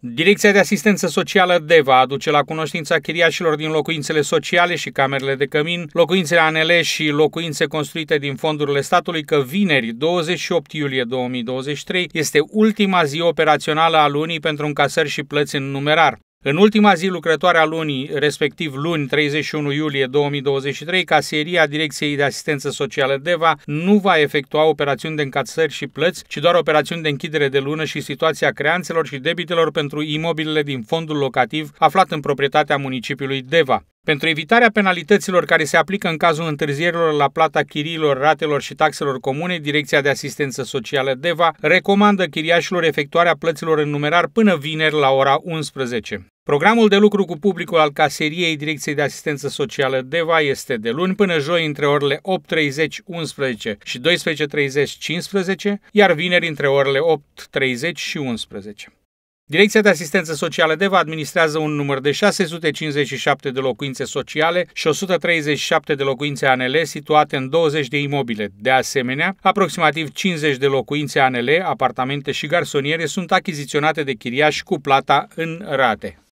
Direcția de Asistență Socială DEVA aduce la cunoștința chiriașilor din locuințele sociale și camerele de cămin, locuințele ANL și locuințe construite din fondurile statului că vineri, 28 iulie 2023, este ultima zi operațională a lunii pentru încasări și plăți în numerar. În ultima zi lucrătoare a lunii, respectiv luni 31 iulie 2023, caseria Direcției de Asistență Socială DEVA nu va efectua operațiuni de încațări și plăți, ci doar operațiuni de închidere de lună și situația creanțelor și debitelor pentru imobilele din fondul locativ aflat în proprietatea municipiului DEVA. Pentru evitarea penalităților care se aplică în cazul întârzierilor la plata chiriilor, ratelor și taxelor comune, Direcția de Asistență Socială DEVA recomandă chiriașilor efectuarea plăților în numerar până vineri la ora 11. Programul de lucru cu publicul al caseriei Direcției de Asistență Socială DEVA este de luni până joi între orele 8.30 11 și 12.30 15, iar vineri între orele 8.30 și 11. Direcția de Asistență Socială Deva administrează un număr de 657 de locuințe sociale și 137 de locuințe ANL situate în 20 de imobile. De asemenea, aproximativ 50 de locuințe ANL, apartamente și garsoniere sunt achiziționate de chiriași cu plata în rate.